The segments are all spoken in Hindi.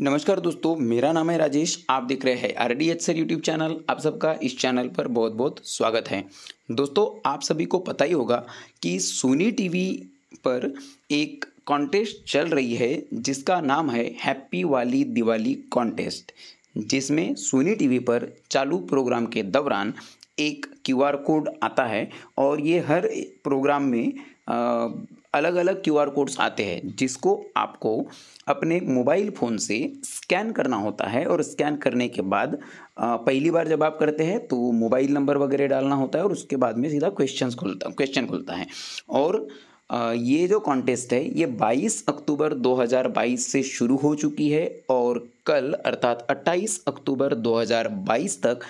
नमस्कार दोस्तों मेरा नाम है राजेश आप देख रहे हैं R D H sir YouTube channel आप सबका इस चैनल पर बहुत बहुत स्वागत है दोस्तों आप सभी को पता ही होगा कि सोनी टीवी पर एक कॉन्टेस्ट चल रही है जिसका नाम है हैप्पी वाली दिवाली कॉन्टेस्ट जिसमें सोनी टीवी पर चालू प्रोग्राम के दौरान एक क्यूआर कोड आता है और ये हर प्रोग्राम में आ, अलग अलग आर कोड्स आते हैं जिसको आपको अपने मोबाइल फ़ोन से स्कैन करना होता है और स्कैन करने के बाद पहली बार जब आप करते हैं तो मोबाइल नंबर वगैरह डालना होता है और उसके बाद में सीधा क्वेश्चन खुलता क्वेश्चन खुलता है और ये जो कॉन्टेस्ट है ये 22 अक्टूबर 2022 से शुरू हो चुकी है और कल अर्थात 28 अक्टूबर 2022 तक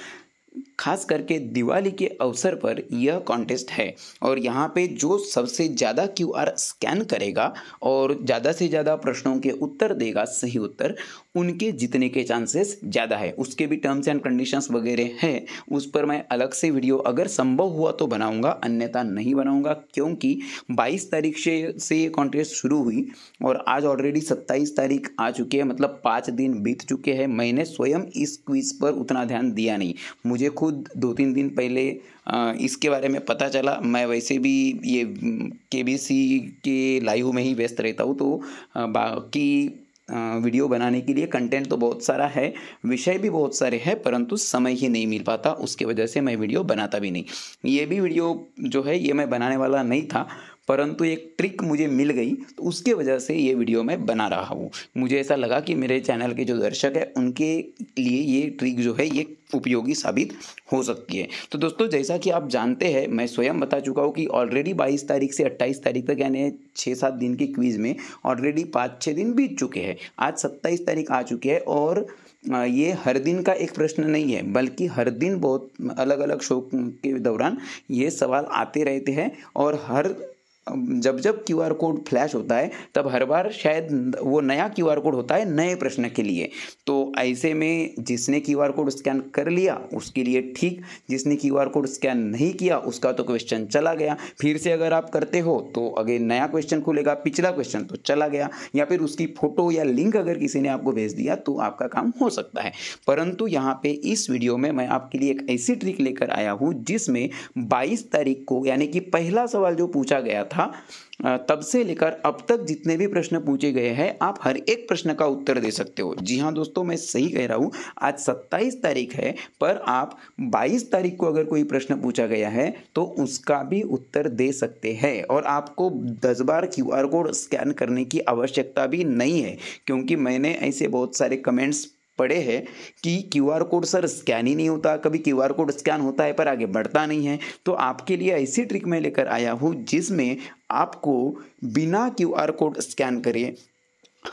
खास करके दिवाली के अवसर पर यह कॉन्टेस्ट है और यहाँ पे जो सबसे ज़्यादा क्यू स्कैन करेगा और ज़्यादा से ज़्यादा प्रश्नों के उत्तर देगा सही उत्तर उनके जीतने के चांसेस ज़्यादा है उसके भी टर्म्स एंड कंडीशंस वगैरह हैं उस पर मैं अलग से वीडियो अगर संभव हुआ तो बनाऊंगा अन्यथा नहीं बनाऊंगा क्योंकि 22 तारीख से से ये कॉन्टेस्ट शुरू हुई और आज ऑलरेडी 27 तारीख आ चुकी है मतलब पाँच दिन बीत चुके हैं मैंने स्वयं इस क्विज पर उतना ध्यान दिया नहीं मुझे खुद दो तीन दिन पहले इसके बारे में पता चला मैं वैसे भी ये के बी सी के लाइव में ही व्यस्त रहता हूँ तो बाकी वीडियो बनाने के लिए कंटेंट तो बहुत सारा है विषय भी बहुत सारे हैं परंतु समय ही नहीं मिल पाता उसके वजह से मैं वीडियो बनाता भी नहीं ये भी वीडियो जो है ये मैं बनाने वाला नहीं था परंतु एक ट्रिक मुझे मिल गई तो उसके वजह से ये वीडियो मैं बना रहा हूँ मुझे ऐसा लगा कि मेरे चैनल के जो दर्शक हैं उनके लिए ये ट्रिक जो है ये उपयोगी साबित हो सकती है तो दोस्तों जैसा कि आप जानते हैं मैं स्वयं बता चुका हूँ कि ऑलरेडी 22 तारीख से 28 तारीख तक यानी छः सात दिन की क्वीज़ में ऑलरेडी पाँच छः दिन बीत चुके हैं आज 27 तारीख आ चुकी है और ये हर दिन का एक प्रश्न नहीं है बल्कि हर दिन बहुत अलग अलग शो के दौरान ये सवाल आते रहते हैं और हर जब जब क्यू आर कोड फ्लैश होता है तब हर बार शायद वो नया क्यू आर कोड होता है नए प्रश्न के लिए तो ऐसे में जिसने क्यू आर कोड स्कैन कर लिया उसके लिए ठीक जिसने क्यू आर कोड स्कैन नहीं किया उसका तो क्वेश्चन चला गया फिर से अगर आप करते हो तो अगर नया क्वेश्चन खुलेगा पिछला क्वेश्चन तो चला गया या फिर उसकी फ़ोटो या लिंक अगर किसी ने आपको भेज दिया तो आपका काम हो सकता है परंतु यहाँ पर इस वीडियो में मैं आपके लिए एक ऐसी ट्रिक लेकर आया हूँ जिसमें बाईस तारीख को यानी कि पहला सवाल जो पूछा गया था तब से लेकर अब तक जितने भी प्रश्न पूछे गए हैं आप हर एक प्रश्न का उत्तर दे सकते हो जी हाँ दोस्तों मैं सही कह रहा हूँ आज 27 तारीख है पर आप 22 तारीख को अगर कोई प्रश्न पूछा गया है तो उसका भी उत्तर दे सकते हैं और आपको दस बार क्यू कोड स्कैन करने की आवश्यकता भी नहीं है क्योंकि मैंने ऐसे बहुत सारे कमेंट्स पड़े हैं कि क्यूआर कोड सर स्कैन ही नहीं होता कभी क्यूआर कोड स्कैन होता है पर आगे बढ़ता नहीं है तो आपके लिए ऐसी ट्रिक मैं लेकर आया हूँ जिसमें आपको बिना क्यूआर कोड स्कैन करे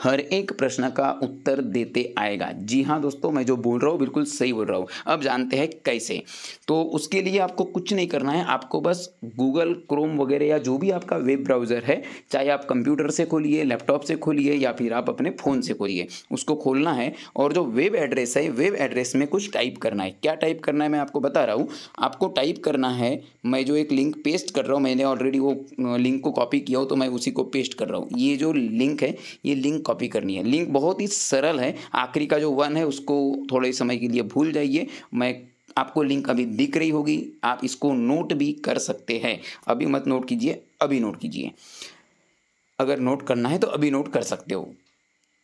हर एक प्रश्न का उत्तर देते आएगा जी हाँ दोस्तों मैं जो बोल रहा हूँ बिल्कुल सही बोल रहा हूँ अब जानते हैं कैसे तो उसके लिए आपको कुछ नहीं करना है आपको बस गूगल क्रोम वगैरह या जो भी आपका वेब ब्राउज़र है चाहे आप कंप्यूटर से खोलिए लैपटॉप से खोलिए या फिर आप अपने फ़ोन से खोलिए उसको खोलना है और जो वेब एड्रेस है वेब एड्रेस में कुछ टाइप करना है क्या टाइप करना है मैं आपको बता रहा हूँ आपको टाइप करना है मैं जो एक लिंक पेस्ट कर रहा हूँ मैंने ऑलरेडी वो लिंक को कॉपी किया हो तो मैं उसी को पेस्ट कर रहा हूँ ये जो लिंक है ये लिंक लिंक कॉपी करनी है लिंक बहुत ही सरल है आखिरी का जो वन है उसको थोड़े समय के लिए भूल जाइए मैं आपको लिंक अभी दिख रही होगी आप इसको नोट भी कर सकते हैं अभी मत नोट कीजिए अभी नोट कीजिए अगर नोट करना है तो अभी नोट कर सकते हो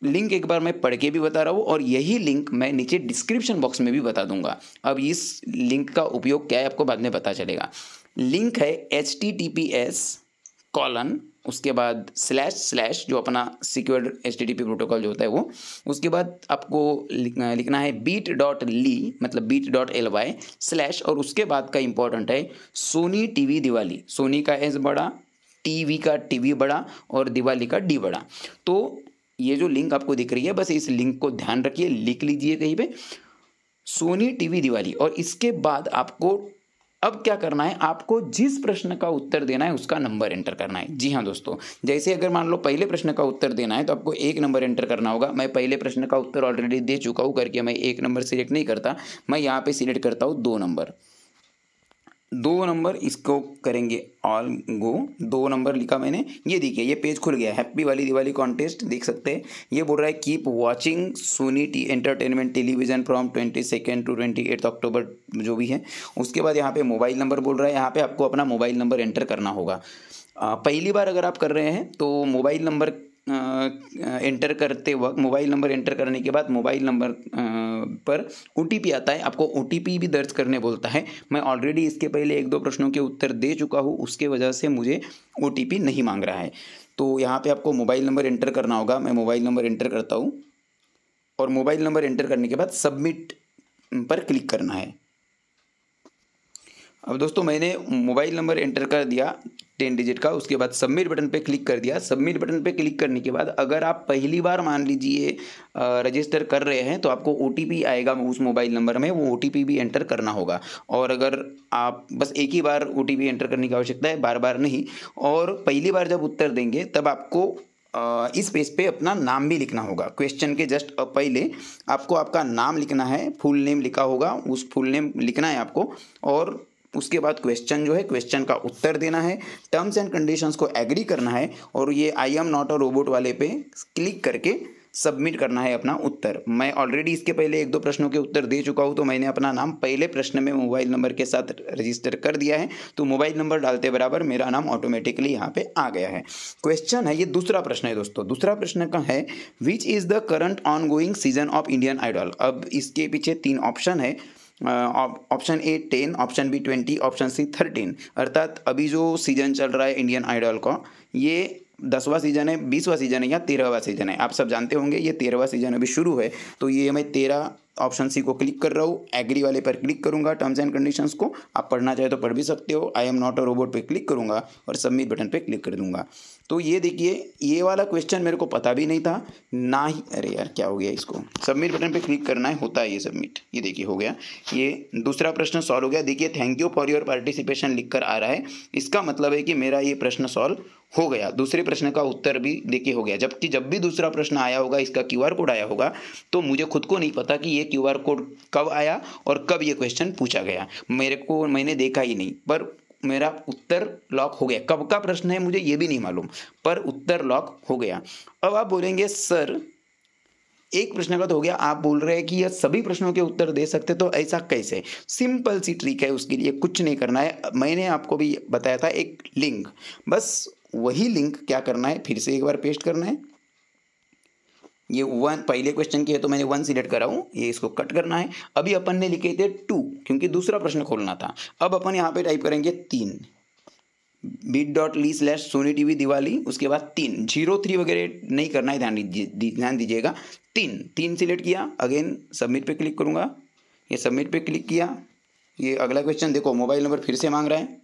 लिंक एक बार मैं पढ़ के भी बता रहा हूँ और यही लिंक मैं नीचे डिस्क्रिप्शन बॉक्स में भी बता दूंगा अब इस लिंक का उपयोग क्या है आपको बाद में पता चलेगा लिंक है H T T P S colon उसके बाद स्लैश स्लैश जो अपना सिक्योर्ड एच प्रोटोकॉल जो होता है वो उसके बाद आपको लिखना है बीट डॉट ली मतलब bit dot L Y slash और उसके बाद का इंपॉर्टेंट है सोनी टीवी दिवाली सोनी का एस बड़ा टीवी का टीवी बड़ा और दिवाली का डी बड़ा तो ये जो लिंक आपको दिख रही है बस इस लिंक को ध्यान रखिए लिख लीजिए कहीं पे सोनी टीवी दिवाली और इसके बाद आपको अब क्या करना है आपको जिस प्रश्न का उत्तर देना है उसका नंबर एंटर करना है जी हाँ दोस्तों जैसे अगर मान लो पहले प्रश्न का उत्तर देना है तो आपको एक नंबर एंटर करना होगा मैं पहले प्रश्न का उत्तर ऑलरेडी दे चुका हूँ करके मैं एक नंबर सिलेक्ट नहीं करता मैं यहाँ पे सिलेक्ट करता हूँ दो नंबर दो नंबर इसको करेंगे ऑल गो दो नंबर लिखा मैंने ये देखिए ये पेज खुल गया हैप्पी वाली दिवाली कॉन्टेस्ट देख सकते हैं ये बोल रहा है keep watching Sony T entertainment television from twenty second to twenty eight October जो भी है उसके बाद यहाँ पे मोबाइल नंबर बोल रहा है यहाँ पे आपको अपना मोबाइल नंबर एंटर करना होगा पहली बार अगर आप कर रहे हैं तो मोबाइल नंबर एंटर करते वक्त मोबाइल नंबर एंटर करने के बाद मोबाइल नंबर पर ओ आता है आपको ओ भी दर्ज करने बोलता है मैं ऑलरेडी इसके पहले एक दो प्रश्नों के उत्तर दे चुका हूँ उसके वजह से मुझे ओ नहीं मांग रहा है तो यहाँ पे आपको मोबाइल नंबर एंटर करना होगा मैं मोबाइल नंबर एंटर करता हूँ और मोबाइल नंबर एंटर करने के बाद सबमिट पर क्लिक करना है अब दोस्तों मैंने मोबाइल नंबर एंटर कर दिया टेन डिजिट का उसके बाद सबमिट बटन पे क्लिक कर दिया सबमिट बटन पे क्लिक करने के बाद अगर आप पहली बार मान लीजिए रजिस्टर कर रहे हैं तो आपको ओ आएगा उस मोबाइल नंबर में वो ओ भी एंटर करना होगा और अगर आप बस एक ही बार ओ एंटर करने की आवश्यकता है बार बार नहीं और पहली बार जब उत्तर देंगे तब आपको इस पेज पे अपना नाम भी लिखना होगा क्वेश्चन के जस्ट पहले आपको आपका नाम लिखना है फुल नेम लिखा होगा उस फुल नेम लिखना है आपको और उसके बाद क्वेश्चन जो है क्वेश्चन का उत्तर देना है टर्म्स एंड कंडीशंस को एग्री करना है और ये I am not a robot वाले पे क्लिक करके सबमिट करना है अपना उत्तर मैं ऑलरेडी इसके पहले एक दो प्रश्नों के उत्तर दे चुका हूँ तो मैंने अपना नाम पहले प्रश्न में मोबाइल नंबर के साथ रजिस्टर कर दिया है तो मोबाइल नंबर डालते बराबर मेरा नाम ऑटोमेटिकली यहाँ पे आ गया है क्वेश्चन है ये दूसरा प्रश्न है दोस्तों दूसरा प्रश्न का है which is the current on going season of Indian Idol अब इसके पीछे तीन ऑप्शन है option A ten option B twenty option C thirteen अर्थात अभी जो सीजन चल रहा है इंडियन आइडल का ये दसवां सीजन है बीसवा सीजन है या तेरहवा सीजन है आप सब जानते होंगे ये तेरहवा सीजन अभी शुरू है तो ये हमें तेरह ऑप्शन सी को क्लिक कर रहा हूँ एग्री वाले पर क्लिक करूंगा टर्म्स एंड कंडीशंस को आप पढ़ना चाहे तो पढ़ भी सकते हो I am not a robot पे क्लिक करूंगा और सबमिट बटन पे क्लिक कर दूंगा तो ये देखिए ये वाला क्वेश्चन मेरे को पता भी नहीं था ना ही अरे यार क्या हो गया इसको सबमिट बटन पे क्लिक करना है होता है ये सबमिट ये देखिए हो गया ये दूसरा प्रश्न सॉल्व हो गया देखिए thank you for your participation लिख कर आ रहा है इसका मतलब है कि मेरा ये प्रश्न सॉल्व हो गया दूसरे प्रश्न का उत्तर भी देखिए हो गया जबकि जब भी दूसरा प्रश्न आया होगा इसका क्यू कोड आया होगा तो मुझे खुद को नहीं पता कि ये क्यू आर कोड कब आया और कब ये क्वेश्चन पूछा गया मेरे को मैंने देखा ही नहीं पर मेरा उत्तर लॉक हो गया कब का प्रश्न है मुझे ये भी नहीं मालूम पर उत्तर लॉक हो गया अब आप बोलेंगे सर एक प्रश्न का तो हो गया आप बोल रहे हैं कि यह सभी प्रश्नों के उत्तर दे सकते तो ऐसा कैसे सिंपल सी ट्रिक है उसके लिए कुछ नहीं करना है मैंने आपको भी बताया था एक लिंक बस वही लिंक क्या करना है फिर से एक बार पेस्ट करना है ये वन पहले क्वेश्चन की है तो मैंने वन सिलेक्ट करा हूँ ये इसको कट करना है अभी अपन ने लिखे थे टू क्योंकि दूसरा प्रश्न खोलना था अब अपन यहाँ पे टाइप करेंगे तीन bit dot ly slash Sony TV Diwali उसके बाद तीन जीरो थ्री वगैरह नहीं करना है ध्यान दीजिए ध्यान दीजिएगा तीन तीन सिलेक्ट किया अगेन सबमिट पर क्लिक करूँगा ये सबमिट पर क्लिक किया ये अगला क्वेश्चन देखो मोबाइल नंबर फिर से मांग रहा है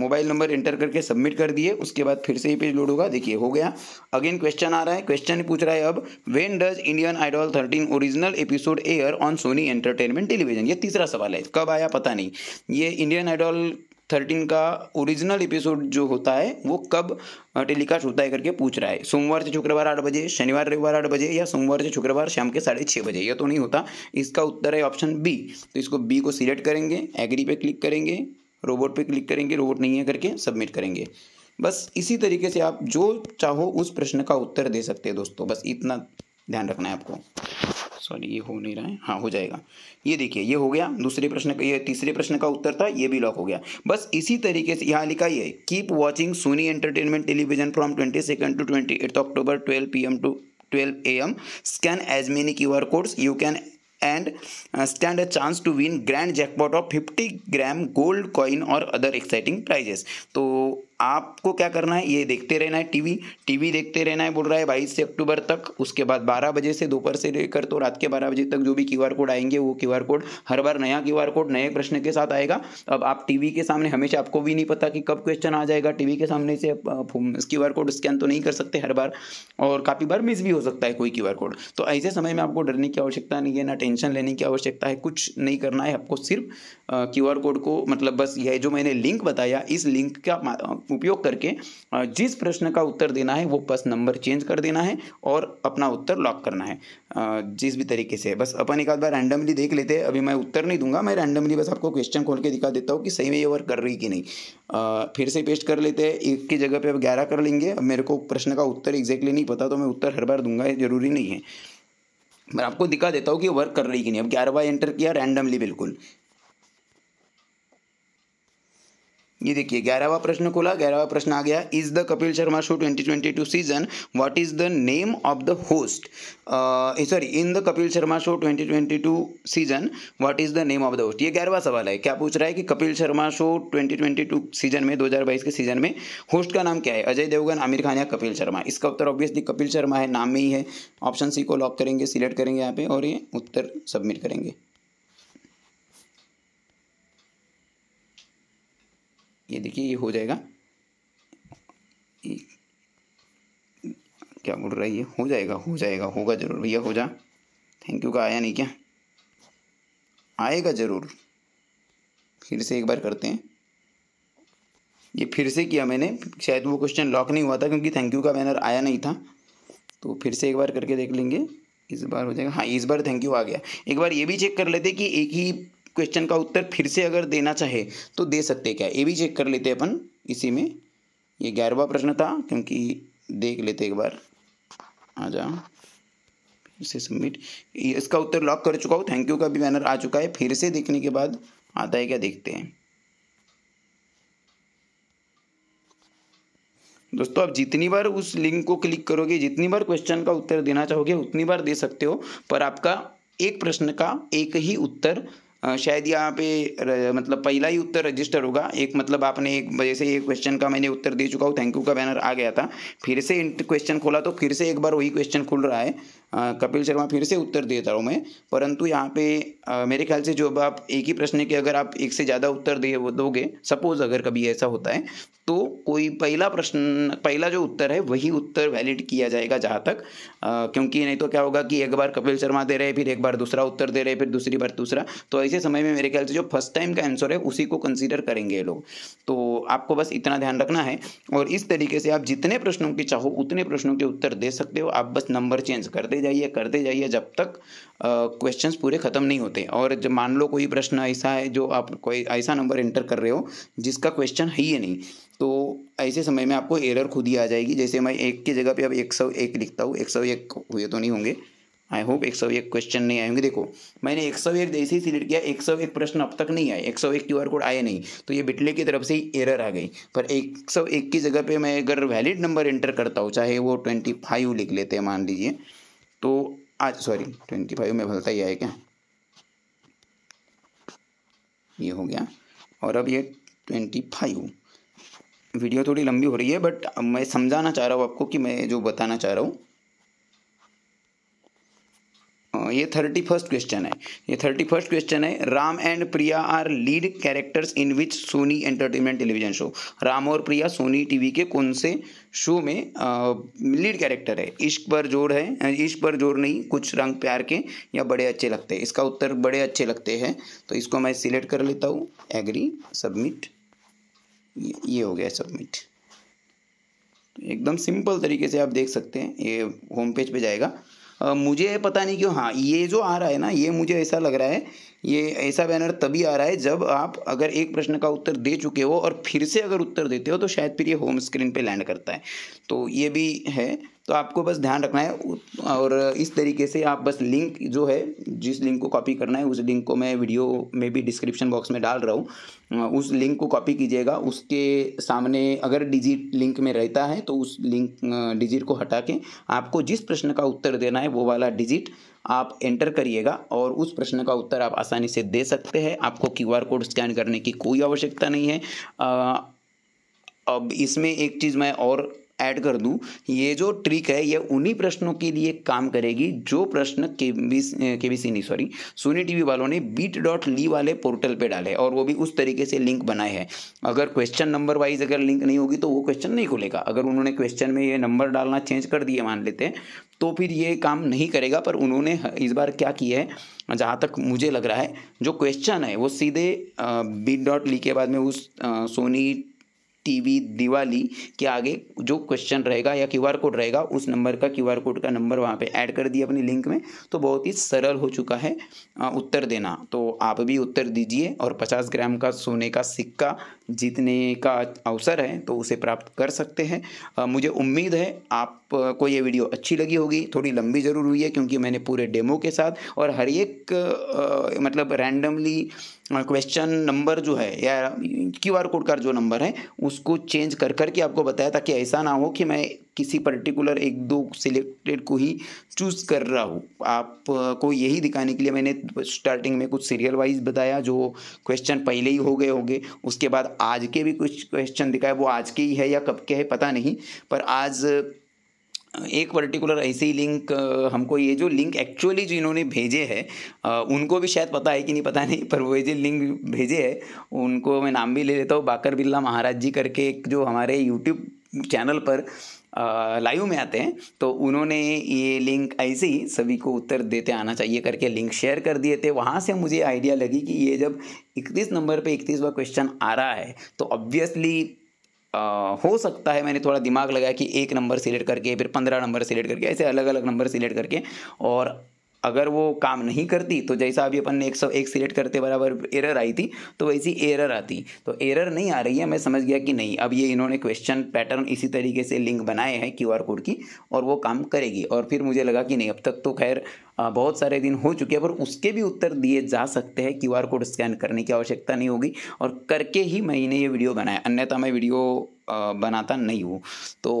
मोबाइल नंबर एंटर करके सबमिट कर दिए उसके बाद फिर से ये पेज लोड होगा देखिए हो गया अगेन क्वेश्चन आ रहा है क्वेश्चन पूछ रहा है अब when does Indian Idol thirteen original episode air on Sony entertainment television ये तीसरा सवाल है कब आया पता नहीं ये इंडियन आइडल थर्टीन का ओरिजिनल एपिसोड जो होता है वो कब टेलीकास्ट होता है करके पूछ रहा है सोमवार से शुक्रवार आठ बजे शनिवार रविवार आठ बजे या सोमवार से शुक्रवार शाम के साढ़े छः बजे यह तो नहीं होता इसका उत्तर है ऑप्शन बी तो इसको बी को सिलेक्ट करेंगे एग्री पे क्लिक करेंगे रोबोट पे क्लिक करेंगे रोबोट नहीं है करके सबमिट करेंगे बस इसी तरीके से आप जो चाहो उस प्रश्न का उत्तर दे सकते हैं दोस्तों बस इतना ध्यान रखना है आपको सॉरी ये हो नहीं रहा है हाँ हो जाएगा ये देखिए ये हो गया दूसरे प्रश्न का ये तीसरे प्रश्न का उत्तर था ये भी लॉक हो गया बस इसी तरीके से यहाँ लिखा ही है keep watching Sony entertainment television from twenty second to twenty eight October twelve P M to 12 a.m. Scan as many QR codes you can and stand a chance to win grand jackpot of 50 gram gold coin और अदर एक्साइटिंग प्राइजेस तो आपको क्या करना है ये देखते रहना है टीवी टीवी देखते रहना है बोल रहा है बाईस से अक्टूबर तक उसके बाद बारह बजे से दोपहर से लेकर तो रात के बारह बजे तक जो भी क्यू कोड आएंगे वो क्यू कोड हर बार नया क्यू कोड नए प्रश्न के साथ आएगा अब आप टीवी के सामने हमेशा आपको भी नहीं पता कि कब क्वेश्चन आ जाएगा टीवी के सामने से क्यू आर कोड स्कैन तो नहीं कर सकते हर बार और काफ़ी बार मिस भी हो सकता है कोई क्यू कोड तो ऐसे समय में आपको डरने की आवश्यकता नहीं है ना टेंशन लेने की आवश्यकता है कुछ नहीं करना है आपको सिर्फ क्यू कोड को मतलब बस यह जो मैंने लिंक बताया इस लिंक का उपयोग करके जिस प्रश्न का उत्तर देना है वो बस नंबर चेंज कर देना है और अपना उत्तर लॉक करना है जिस भी तरीके से बस अपन एक बार रैंडमली देख लेते हैं अभी मैं उत्तर नहीं दूंगा मैं रैंडमली बस आपको क्वेश्चन खोल के दिखा देता हूँ कि सही में ये वर्क कर रही कि नहीं फिर से पेस्ट कर लेते हैं एक की जगह पर अब ग्यारह कर लेंगे अब मेरे को प्रश्न का उत्तर एग्जैक्टली नहीं पता तो मैं उत्तर हर बार दूंगा ये ज़रूरी नहीं है मैं आपको दिखा देता हूँ कि वर्क कर रही कि नहीं अब ग्यारह बार एंटर किया रैंडमली बिल्कुल ये देखिए ग्यारहवा प्रश्न खोला ग्यारहवा प्रश्न आ गया is the Kapil Sharma show 2022 season what is the name of the host sorry in the Kapil Sharma show 2022 season what is the name of the host ये ग्यारहवा सवाल है क्या पूछ रहा है कि कपिल शर्मा शो 2022 सीजन में 2022 के सीजन में होस्ट का नाम क्या है अजय देवगन आमिर खान या कपिल शर्मा इसका उत्तर ऑब्वियसली कपिल शर्मा है नाम में ही है ऑप्शन सी को लॉक करेंगे सिलेक्ट करेंगे यहाँ पे और ये उत्तर सबमिट करेंगे ये देखिए ये हो जाएगा क्या बोल रहा है ये हो जाएगा हो जाएगा होगा ज़रूर भैया हो जा थैंक यू का आया नहीं क्या आएगा ज़रूर फिर से एक बार करते हैं ये फिर से किया मैंने शायद वो क्वेश्चन लॉक नहीं हुआ था क्योंकि थैंक यू का बैनर आया नहीं था तो फिर से एक बार करके देख लेंगे इस बार हो जाएगा हाँ इस बार थैंक यू आ गया एक बार ये भी चेक कर लेते कि एक ही क्वेश्चन का उत्तर फिर से अगर देना चाहे तो दे सकते क्या ये भी चेक कर लेते हैं अपन इसी में ये ग्यारहवा प्रश्न था क्योंकि देख लेते एक बार आ जा से सबमिट इसका उत्तर लॉक कर चुका हूँ थैंक यू का भी बैनर आ चुका है फिर से देखने के बाद आता है क्या देखते हैं दोस्तों आप जितनी बार उस लिंक को क्लिक करोगे जितनी बार क्वेश्चन का उत्तर देना चाहोगे उतनी बार दे सकते हो पर आपका एक प्रश्न का एक ही उत्तर शायद यहाँ पे मतलब पहला ही उत्तर रजिस्टर होगा एक मतलब आपने एक जैसे एक क्वेश्चन का मैंने उत्तर दे चुका हूँ थैंक यू का बैनर आ गया था फिर से क्वेश्चन खोला तो फिर से एक बार वही क्वेश्चन खुल रहा है कपिल शर्मा फिर से उत्तर देता हूँ मैं परंतु यहाँ पे आ, मेरे ख्याल से जो अब आप एक ही प्रश्न के अगर आप एक से ज़्यादा उत्तर दे दोगे सपोज़ अगर कभी ऐसा होता है तो कोई पहला प्रश्न पहला जो उत्तर है वही उत्तर वैलिड किया जाएगा जहाँ तक क्योंकि नहीं तो क्या होगा कि एक बार कपिल शर्मा दे रहे फिर एक बार दूसरा उत्तर दे रहे फिर दूसरी बार दूसरा तो ऐसे समय में मेरे ख्याल से जो फर्स्ट टाइम का आंसर है उसी को कंसिडर करेंगे ये लोग तो आपको बस इतना ध्यान रखना है और इस तरीके से आप जितने प्रश्नों के चाहो उतने प्रश्नों के उत्तर दे सकते हो आप बस नंबर चेंज करते जाइए करते जाइए जब तक क्वेश्चंस पूरे ख़त्म नहीं होते और जब मान लो कोई प्रश्न ऐसा है जो आप कोई ऐसा नंबर एंटर कर रहे हो जिसका क्वेश्चन है ही नहीं तो ऐसे समय में आपको एरर खुद ही आ जाएगी जैसे मैं एक की जगह पे अब एक सौ एक लिखता हूँ एक सौ एक हुए तो नहीं होंगे आई होप एक सौ एक क्वेश्चन नहीं आएंगे देखो मैंने एक सौ एक जैसे ही सिलेक्ट किया एक सौ एक प्रश्न अब तक नहीं आए एक सौ एक क्यू आर कोड आए नहीं तो ये बिटले की तरफ से ही एरर आ गई पर एक सौ एक की जगह पे मैं अगर वैलिड नंबर एंटर करता हूँ चाहे वो ट्वेंटी फाइव लिख लेते हैं मान लीजिए तो आज सॉरी ट्वेंटी फाइव में भलता ही आया क्या ये हो गया और अब ये ट्वेंटी फाइव वीडियो थोड़ी लंबी हो रही है बट मैं समझाना चाह रहा हूँ आपको कि मैं जो बताना चाह रहा हूँ ये थर्टी फर्स्ट क्वेश्चन है ये थर्टी फर्स्ट क्वेश्चन है Ram and Priya are lead characters in which Sony entertainment television show Ram और प्रिया सोनी टीवी के कौन से शो में लीड कैरेक्टर है इश्क पर जोर है इश्क पर जोर नहीं कुछ रंग प्यार के या बड़े अच्छे लगते हैं इसका उत्तर बड़े अच्छे लगते हैं तो इसको मैं सिलेक्ट कर लेता हूँ एग्री सबमिट ये हो गया सबमिट तो एकदम सिंपल तरीके से आप देख सकते हैं ये होम पेज पे जाएगा मुझे पता नहीं क्यों हाँ ये जो आ रहा है ना ये मुझे ऐसा लग रहा है ये ऐसा बैनर तभी आ रहा है जब आप अगर एक प्रश्न का उत्तर दे चुके हो और फिर से अगर उत्तर देते हो तो शायद फिर ये होम स्क्रीन पे लैंड करता है तो ये भी है तो आपको बस ध्यान रखना है और इस तरीके से आप बस लिंक जो है जिस लिंक को कॉपी करना है उस लिंक को मैं वीडियो में भी डिस्क्रिप्शन बॉक्स में डाल रहा हूँ उस लिंक को कॉपी कीजिएगा उसके सामने अगर डिजिट लिंक में रहता है तो उस लिंक डिजिट को हटा के आपको जिस प्रश्न का उत्तर देना है वो वाला डिजिट आप एंटर करिएगा और उस प्रश्न का उत्तर आप आसानी से दे सकते हैं आपको क्यूआर कोड स्कैन करने की कोई आवश्यकता नहीं है अब इसमें एक चीज़ मैं और ऐड कर दूं ये जो ट्रिक है ये उन्हीं प्रश्नों के लिए काम करेगी जो प्रश्न के बी के बी सी नहीं सॉरी सोनी टीवी वालों ने बीट डॉट ली वाले पोर्टल पे डाले और वो भी उस तरीके से लिंक बनाए हैं अगर क्वेश्चन नंबर वाइज अगर लिंक नहीं होगी तो वो क्वेश्चन नहीं खुलेगा अगर उन्होंने क्वेश्चन में ये नंबर डालना चेंज कर दिए मान लेते हैं तो फिर ये काम नहीं करेगा पर उन्होंने इस बार क्या किया है जहाँ तक मुझे लग रहा है जो क्वेश्चन है वो सीधे बीट डॉट ली के बाद में उस सोनी टीवी दिवाली के आगे जो क्वेश्चन रहेगा या क्यूआर कोड रहेगा उस नंबर का क्यूआर कोड का नंबर वहाँ पे ऐड कर दिया अपनी लिंक में तो बहुत ही सरल हो चुका है उत्तर देना तो आप भी उत्तर दीजिए और पचास ग्राम का सोने का सिक्का जीतने का अवसर है तो उसे प्राप्त कर सकते हैं मुझे उम्मीद है आपको ये वीडियो अच्छी लगी होगी थोड़ी लंबी ज़रूर हुई है क्योंकि मैंने पूरे डेमो के साथ और हर एक मतलब रैंडमली क्वेश्चन नंबर जो है या क्यू आर कोड का जो नंबर है उसको चेंज कर करके आपको बताया ताकि ऐसा ना हो कि मैं किसी पर्टिकुलर एक दो सिलेक्टेड को ही चूज़ कर रहा हूँ आपको यही दिखाने के लिए मैंने स्टार्टिंग में कुछ सीरियल वाइज बताया जो क्वेश्चन पहले ही हो गए होंगे उसके बाद आज के भी कुछ क्वेश्चन दिखाए वो आज के ही है या कब के है पता नहीं पर आज एक पर्टिकुलर ऐसी लिंक हमको ये जो लिंक एक्चुअली जो इन्होंने भेजे है उनको भी शायद पता है कि नहीं पता नहीं पर वो ये जो लिंक भेजे है उनको मैं नाम भी ले लेता हूँ बाकर बिल्ला महाराज जी करके एक जो हमारे यूट्यूब चैनल पर लाइव में आते हैं तो उन्होंने ये लिंक ऐसे ही सभी को उत्तर देते आना चाहिए करके लिंक शेयर कर दिए थे वहाँ से मुझे आइडिया लगी कि ये जब इकतीस नंबर पे इकतीसवा क्वेश्चन आ रहा है तो ऑब्वियसली आ, हो सकता है मैंने थोड़ा दिमाग लगाया कि एक नंबर सिलेक्ट करके फिर पंद्रह नंबर सिलेक्ट करके ऐसे अलग अलग नंबर सिलेक्ट करके और अगर वो काम नहीं करती तो जैसा अभी अपन ने एक सौ एक सिलेक्ट करते बराबर एरर आई थी तो वैसी एरर आती तो एरर नहीं आ रही है मैं समझ गया कि नहीं अब ये इन्होंने क्वेश्चन पैटर्न इसी तरीके से लिंक बनाए हैं क्यू कोड की और वो काम करेगी और फिर मुझे लगा कि नहीं अब तक तो खैर बहुत सारे दिन हो चुके हैं पर उसके भी उत्तर दिए जा सकते हैं क्यू कोड स्कैन करने की आवश्यकता नहीं होगी और करके ही मैंने ये वीडियो बनाया अन्यथा मैं वीडियो बनाता नहीं हूँ तो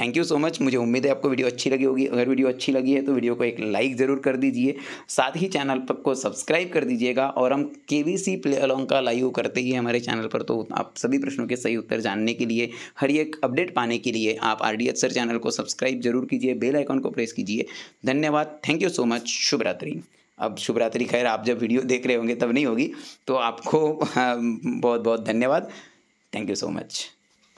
थैंक यू सो मच मुझे उम्मीद है आपको वीडियो अच्छी लगी होगी अगर वीडियो अच्छी लगी है तो वीडियो को एक लाइक ज़रूर कर दीजिए साथ ही चैनल पर को सब्सक्राइब कर दीजिएगा और हम के वी सी प्ले अलॉन्ग का लाइव करते ही हमारे चैनल पर तो आप सभी प्रश्नों के सही उत्तर जानने के लिए हर एक अपडेट पाने के लिए आप R D H sir channel को सब्सक्राइब जरूर कीजिए बेल आइकॉन को प्रेस कीजिए धन्यवाद थैंक यू सो मच शुभरात्रि अब शुभरात्रि खैर आप जब वीडियो देख रहे होंगे तब नहीं होगी तो आपको बहुत बहुत धन्यवाद थैंक यू सो मच